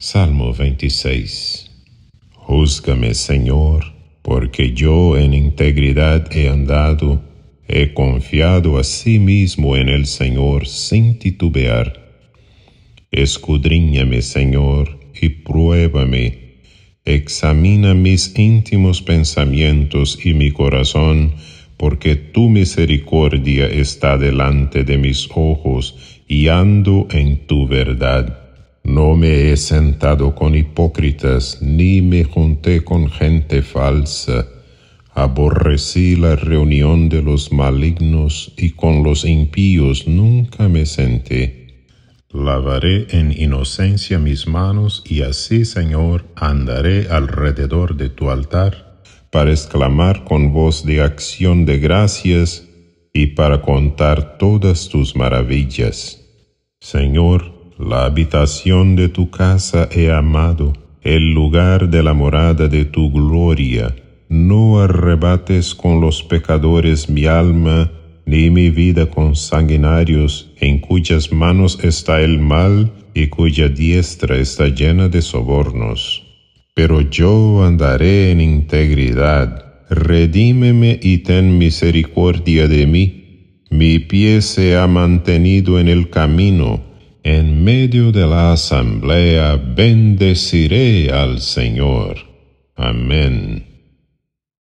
Salmo 26. Júzgame, Señor, porque yo en integridad he andado, he confiado a sí mismo en el Señor sin titubear. Escudriñame, Señor, y pruébame. Examina mis íntimos pensamientos y mi corazón, porque tu misericordia está delante de mis ojos, y ando en tu verdad. No me he sentado con hipócritas, ni me junté con gente falsa. Aborrecí la reunión de los malignos y con los impíos nunca me senté. Lavaré en inocencia mis manos y así, Señor, andaré alrededor de tu altar para exclamar con voz de acción de gracias y para contar todas tus maravillas. Señor, la habitación de tu casa he amado, el lugar de la morada de tu gloria. No arrebates con los pecadores mi alma, ni mi vida con sanguinarios, en cuyas manos está el mal y cuya diestra está llena de sobornos. Pero yo andaré en integridad, redímeme y ten misericordia de mí. Mi pie se ha mantenido en el camino, en medio de la asamblea bendeciré al Señor. Amén.